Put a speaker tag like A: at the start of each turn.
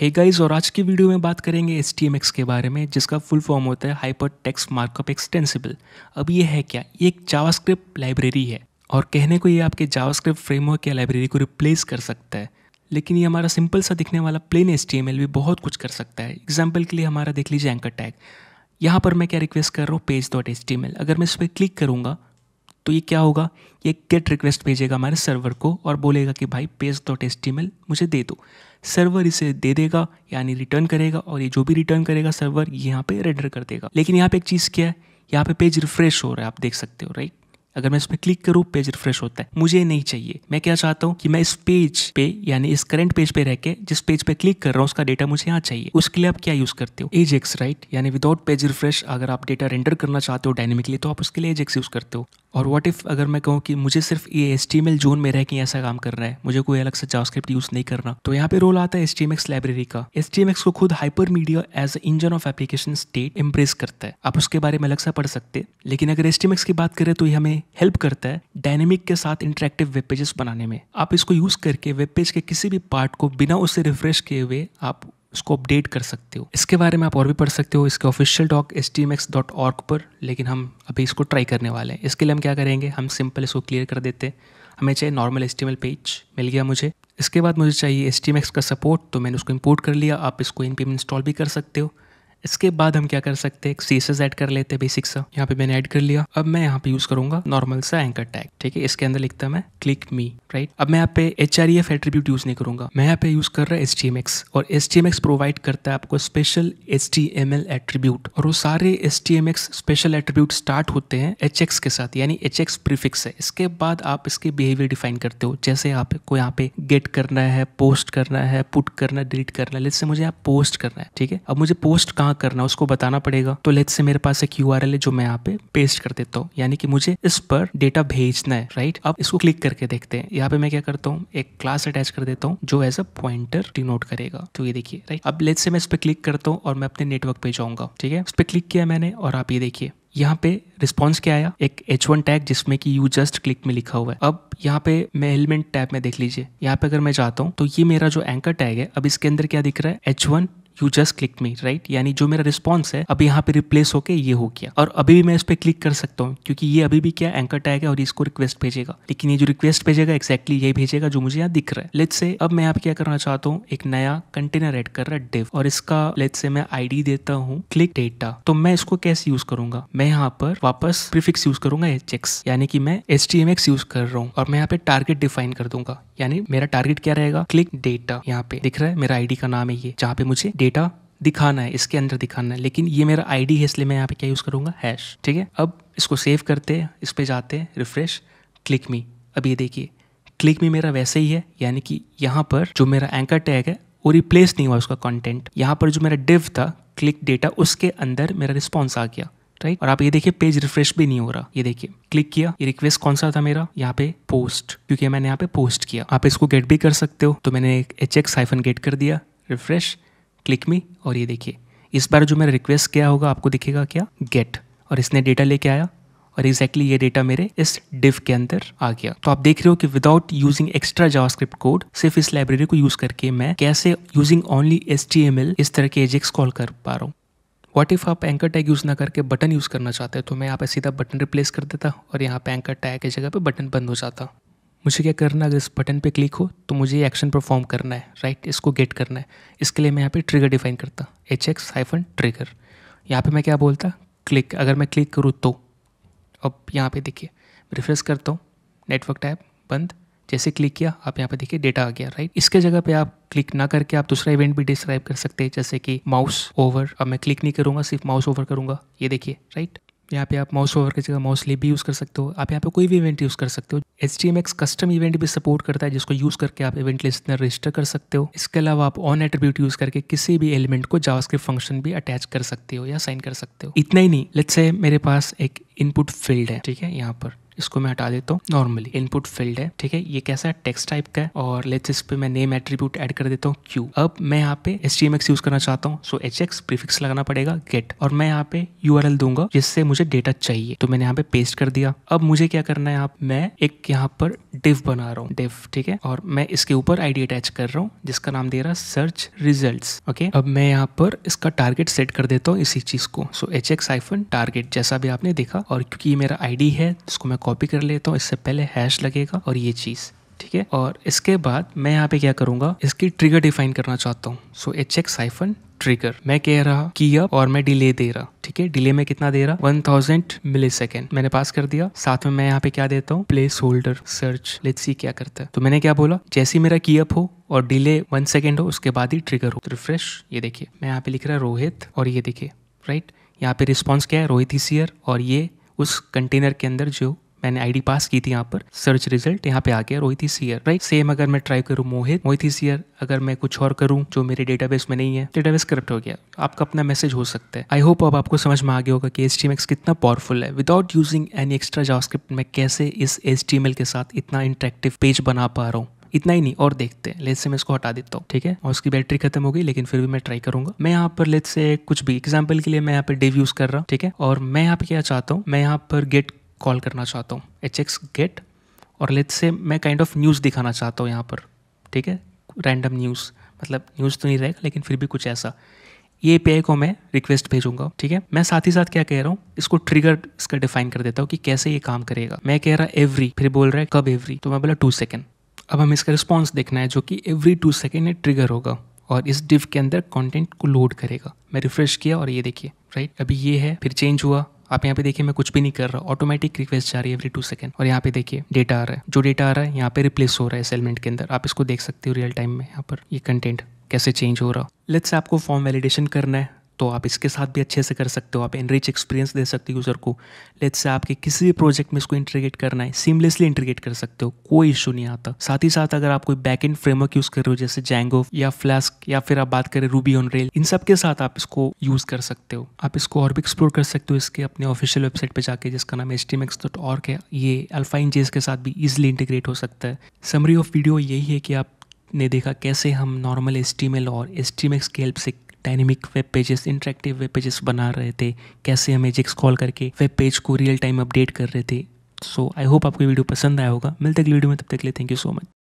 A: हे hey guys और आज की वीडियो में बात करेंगे एस टी के बारे में जिसका फुल फॉर्म होता है हाइपर टेक्स मार्कअप एक्सटेंसिबल अब ये है क्या ये एक जावास्क्रिप्ट लाइब्रेरी है और कहने को ये आपके जावास्क्रिप्ट फ्रेमवर्क या लाइब्रेरी को रिप्लेस कर सकता है लेकिन ये हमारा सिंपल सा दिखने वाला प्लेन एस भी बहुत कुछ कर सकता है एग्जाम्पल के लिए हमारा देख लीजिए एंकर टैग यहाँ पर मैं क्या रिक्वेस्ट कर रहा हूँ पेज डॉट एस अगर मैं इस पर क्लिक करूँगा तो ये क्या होगा ये गेट रिक्वेस्ट भेजेगा हमारे सर्वर को और बोलेगा कि भाई पेज डॉट एस मुझे दे दो सर्वर इसे दे देगा यानी रिटर्न करेगा और ये जो भी रिटर्न करेगा सर्वर यहाँ पे रेंडर कर देगा लेकिन यहाँ पे एक चीज़ क्या है यहाँ पे पेज रिफ्रेश हो रहा है आप देख सकते हो राइट अगर मैं इस पर क्लिक करूँ पेज रिफ्रेश होता है मुझे नहीं चाहिए मैं क्या चाहता हूँ कि मैं इस पेज पे यानी इस करंट पेज पे रह के जिस पेज पे क्लिक कर रहा हूँ उसका डेटा मुझे यहाँ चाहिए उसके लिए आप क्या यूज करते हो एजेक्स राइट यानी विदाउट पेज रिफ्रेश अगर आप डेटा रेंडर करना चाहते हो डायनेमिकली तो आप उसके लिए एजेक्स यूज करते हो और व्हाट इफ़ अगर मैं कहूँ कि मुझे सिर्फ ये एस टी जोन में रह के ऐसा काम करना है मुझे कोई अलग से जावास्क्रिप्ट यूज़ नहीं करना तो यहाँ पे रोल आता है एस लाइब्रेरी का एस को खुद hyper media as a engine of application state impress करता है आप उसके बारे में अलग सा पढ़ सकते लेकिन अगर एस की बात करें तो ये हमें हेल्प करता है डायनेमिक के साथ इंटरेक्टिव वेब पेजेस बनाने में आप इसको यूज़ करके वेब पेज के किसी भी पार्ट को बिना उसे रिफ्रेश किए हुए आप उसको अपडेट कर सकते हो इसके बारे में आप और भी पढ़ सकते हो इसके official doc S T M X dot पर लेकिन हम अभी इसको ट्राई करने वाले हैं इसके लिए हम क्या करेंगे हम सिंपल इसको क्लियर कर देते हैं हमें चाहिए normal S T M L page मिल गया मुझे इसके बाद मुझे चाहिए एस एक्स का सपोर्ट तो मैंने उसको इम्पोर्ट कर लिया आप इसको इन पे इंस्टॉल भी कर सकते हो इसके बाद हम क्या कर सकते हैं सीसेस ऐड कर लेते हैं बेसिक सा यहाँ पे मैंने ऐड कर लिया अब मैं यहाँ पे यूज करूंगा नॉर्मल सा एंकर टैग ठीक है इसके अंदर लिखता मैं क्लिक मी राइट अब मैं यहाँ पे H R F attribute use नहीं करूंगा मैं यहाँ पे यूज कर रहा है एस टी एम एक्स और S T M X provide करता है आपको special H T M L attribute और वो सारे S T M X special attribute start होते हैं एच एक्स के साथ यानी एच एक्स प्रीफिक्स है इसके बाद आप इसके बिहेवियर डिफाइन करते हो जैसे आपको यहाँ पे गेट करना है पोस्ट करना है पुट करना है डिलीट करना है जैसे मुझे यहाँ पोस्ट करना है ठीक है अब मुझे पोस्ट कहाँ कहाँ करना है उसको बताना पड़ेगा तो लेट से मेरे पास एक यू है जो मैं यहाँ पे पेस्ट कर देता हूँ यानी कि मुझे इस पर डेटा भेजना है राइट अब इसको क्लिक करके देखते हैं यहाँ पे मैं क्या करता हूँ एक क्लास अटैच कर देता हूँ जो एज अ पॉइंटर डिनोट करेगा तो ये देखिए राइट अब लेट से मैं इस पर क्लिक करता हूँ और मैं अपने नेटवर्क पे जाऊंगा ठीक है इस पर क्लिक किया मैंने और आप ये देखिए यहाँ पे रिस्पॉन्स क्या आया एक H1 वन टैग जिसमें कि यू जस्ट क्लिक में लिखा हुआ है अब यहाँ पे मैं एलिमेंट टैब में देख लीजिए यहाँ पे अगर मैं जाता हूँ तो ये मेरा जो एंकर टैग है अब इसके अंदर क्या दिख रहा है H1 one you just click me right यानी जो मेरा रिस्पॉन्स है अभी यहाँ पे रिप्लेस होकर ये हो गया और अभी भी मैं इस पर क्लिक कर सकता हूँ क्योंकि ये अभी भी क्या एंकर टैग है और इसको रिक्वेस्ट भेजेगा लेकिन ये जो रिक्वेस्ट भेजेगा एक्जैक्टली ये भेजेगा जो मुझे यहाँ दिख रहा है लेट से अब मैं आप क्या करना चाहता हूँ एक नया कंटेनर एड कर रहा है डिव और इसका लेट से मैं आईडी देता हूँ क्लिक डेटा तो मैं इसको कैसे यूज करूंगा मैं यहाँ पर वापस प्रीफिक्स यूज करूंगा एच यानी कि मैं एक्स यूज कर रहा हूँ और मैं यहाँ पे टारगेट डिफाइन कर दूंगा यानी मेरा टारगेट क्या रहेगा क्लिक डेटा यहाँ पे दिख रहा है मेरा आईडी का नाम है ये जहाँ पे मुझे डेटा दिखाना है इसके अंदर दिखाना है लेकिन ये मेरा आईडी है इसलिए मैं यहाँ पे क्या यूज़ करूँगा हैश ठीक है अब इसको सेव करते हैं इस पर जाते हैं रिफ्रेश क्लिक मी अब ये देखिए क्लिक मी मेरा वैसे ही है यानी कि यहाँ पर जो मेरा एंकर टैग है वो रिप्लेस नहीं हुआ उसका कंटेंट यहाँ पर जो मेरा डिव था क्लिक डेटा उसके अंदर मेरा रिस्पॉन्स आ गया राइट और आप ये देखिए पेज रिफ्रेश भी नहीं हो रहा ये देखिए क्लिक किया ये रिक्वेस्ट कौन सा था मेरा यहाँ पे पोस्ट क्योंकि मैंने यहाँ पे पोस्ट किया आप इसको गेट भी कर सकते हो तो मैंने एक एच एक्स हाइफन गेट कर दिया रिफ्रेश क्लिक मी और ये देखिए इस बार जो मैंने रिक्वेस्ट किया होगा आपको दिखेगा क्या गेट और इसने डेटा लेके आया और एग्जैक्टली exactly ये डेटा मेरे इस डिव के अंदर आ गया तो आप देख रहे हो कि without using extra JavaScript code सिर्फ इस लाइब्रेरी को यूज करके मैं कैसे यूजिंग ओनली एस इस तरह के एजेक्स कॉल कर पा रहा हूँ वॉट इफ़ आप एंकर टैग यूज़ ना करके बटन यूज़ करना चाहते हैं तो मैं यहाँ पे सीधा बटन रिप्लेस कर देता और यहाँ पे एंकर टैग की जगह पे बटन बंद हो जाता मुझे क्या करना अगर इस बटन पे क्लिक हो तो मुझे एक्शन परफॉर्म करना है राइट इसको गेट करना है इसके लिए मैं यहाँ पे ट्रिगर डिफाइन करता एच एक्स हाइफन ट्रिगर यहाँ पे मैं क्या बोलता क्लिक अगर मैं क्लिक करूँ तो अब यहाँ पे देखिए रिफ्रेस करता हूँ नेटवर्क टैब बंद जैसे क्लिक किया आप यहाँ पे देखिए डेटा आ गया राइट इसके जगह पे आप क्लिक ना करके आप दूसरा इवेंट भी डिस्क्राइब कर सकते हैं जैसे कि माउस ओवर अब मैं क्लिक नहीं करूँगा सिर्फ माउस ओवर करूँगा ये देखिए राइट यहाँ पे आप माउस ओवर की जगह माउस लिप भी यूज़ कर सकते हो आप यहाँ पे कोई भी इवेंट यूज़ कर सकते हो H D M X custom event भी सपोर्ट करता है जिसको यूज़ करके आप इवेंट में रजिस्टर कर सकते हो इसके अलावा आप ऑन एट्रीब्यूट यूज़ करके किसी भी एलिमेंट को जावास्क्रिप्ट फंक्शन भी अटैच कर सकते हो या साइन कर सकते हो इतना ही नहीं लेट्स से मेरे पास एक इनपुट फील्ड है ठीक है यहाँ पर इसको मैं हटा देता हूँ नॉर्मली इनपुट फील्ड है ठीक है ये कैसा है टेक्स्ट टाइप का है और लेट्स इस पे मैं नेम एट्रीब्यूट ऐड कर देता हूँ क्यू अब मैं यहाँ पे एस एक्स यूज करना चाहता हूँ सो एच एक्स प्रीफिक्स लगाना पड़ेगा गेट और मैं यहाँ पे यू आर एल दूंगा जिससे मुझे डेटा चाहिए तो मैंने यहाँ पे पेस्ट कर दिया अब मुझे क्या करना है आप मैं एक यहाँ पर डिव बना रहा हूँ डिव ठीक है और मैं इसके ऊपर आईडी अटैच कर रहा हूँ जिसका नाम दे रहा है सर्च रिजल्ट ओके अब मैं यहाँ पर इसका टारगेट सेट कर देता हूँ इसी चीज को सो एच एक्स टारगेट जैसा भी आपने देखा और क्योंकि ये मेरा आईडी है जिसको तो मैं कॉपी कर लेता हूँ इससे पहले हैश लगेगा और ये चीज़ ठीक है और इसके बाद मैं यहाँ पे क्या करूंगा इसकी ट्रिगर डिफाइन करना चाहता हूँ so H X hyphen trigger मैं कह रहा की अब और मैं डिले दे रहा ठीक है डिले में कितना दे रहा 1000 थाउजेंड मिली सेकेंड मैंने पास कर दिया साथ में मैं यहाँ पे क्या देता हूँ placeholder search let see क्या करता है तो मैंने क्या बोला जैसी मेरा की अप हो और डिले वन सेकेंड हो उसके बाद ही ट्रिगर हो तो रिफ्रेश ये देखिए मैं यहाँ पे लिख रहा रोहित और ये देखिए राइट यहाँ पे रिस्पॉन्स क्या है रोहित इसियर और ये उस कंटेनर के अंदर जो मैंने आईडी पास की थी यहाँ पर सर्च रिजल्ट यहाँ पे आ गया रोहित सीयर राइट सेम अगर मैं ट्राई करूँ मोहित मोहित सीयर अगर मैं कुछ और करूँ जो मेरे डेटाबेस में नहीं है डेटाबेस करप्ट हो गया आपका अपना मैसेज हो सकता है आई होप अब आपको समझ में आ गया होगा कि एच कितना पावरफुल है without using any extra JavaScript मैं कैसे इस एच के साथ इतना इंटरेक्टिव पेज बना पा रहा हूँ इतना ही नहीं और देखते हैं लेट से मैं इसको हटा देता हूँ ठीक है और उसकी बैटरी खत्म हो गई लेकिन फिर भी मैं ट्राई करूंगा मैं यहाँ पर लेट से कुछ भी एग्जाम्पल के लिए मैं यहाँ पर डेव यूज कर रहा हूँ ठीक है और मैं यहाँ पे क्या चाहता हूँ मैं यहाँ पर गेट कॉल करना चाहता हूँ एच एक्स गेट और लेट से मैं काइंड ऑफ न्यूज़ दिखाना चाहता हूँ यहाँ पर ठीक है रैंडम न्यूज़ मतलब न्यूज़ तो नहीं रहेगा लेकिन फिर भी कुछ ऐसा ये ए को मैं रिक्वेस्ट भेजूंगा ठीक है मैं साथ ही साथ क्या कह रहा हूँ इसको ट्रिगर इसका डिफाइन कर देता हूँ कि कैसे ये काम करेगा मैं कह रहा एवरी फिर बोल रहा है कब एवरी तो मैं बोला टू सेकेंड अब हमें इसका रिस्पॉन्स देखना है जो कि एवरी टू सेकेंड ये ट्रिगर होगा और इस डिव के अंदर कंटेंट को लोड करेगा मैं रिफ्रेश किया और ये देखिए राइट अभी ये है फिर चेंज हुआ आप यहाँ पे देखिए मैं कुछ भी नहीं कर रहा ऑटोमेटिक रिक्वेस्ट जा रही है एवरी टू सेकंड और यहाँ पे देखिए डेटा आ रहा है जो डेटा आ रहा है यहाँ पे रिप्लेस हो रहा है सेलमेंट के अंदर आप इसको देख सकते हो रियल टाइम में यहाँ पर ये कंटेंट कैसे चेंज हो रहा है लेट्स आपको फॉर्म वैलिडेशन करना है तो आप इसके साथ भी अच्छे से कर सकते हो आप एनरिच एक्सपीरियंस दे सकते हो यूज़र को लेट्स से आपके किसी भी प्रोजेक्ट में इसको इंटीग्रेट करना है सीमलेसली इंटीग्रेट कर सकते हो कोई इशू नहीं आता साथ ही साथ अगर आप कोई बैक एंड फ्रेमवर्क यूज़ कर रहे हो जैसे जैंगो या फ्लैस्क या फिर आप बात करें रूबी ऑन रेल इन सब के साथ आप इसको यूज़ कर सकते हो आप इसको और भी एक्सप्लोर कर सकते हो इसके अपने ऑफिशियल वेबसाइट पर जाके जिसका नाम एस टी डॉट और है ये अल्फाइन जेस के साथ भी ईजिली इंटीग्रेट हो सकता है समरी ऑफ वीडियो यही है कि आप ने देखा कैसे हम नॉर्मल एस और एस की हेल्प से dynamic web pages interactive web pages बना रहे थे कैसे हम एजिक्स कॉल करके वेब पेज को रियल टाइम अपडेट कर रहे थे सो आई होप आपको वीडियो पसंद आया होगा मिलते अगली वीडियो में तब तक के लिए थैंक यू सो मच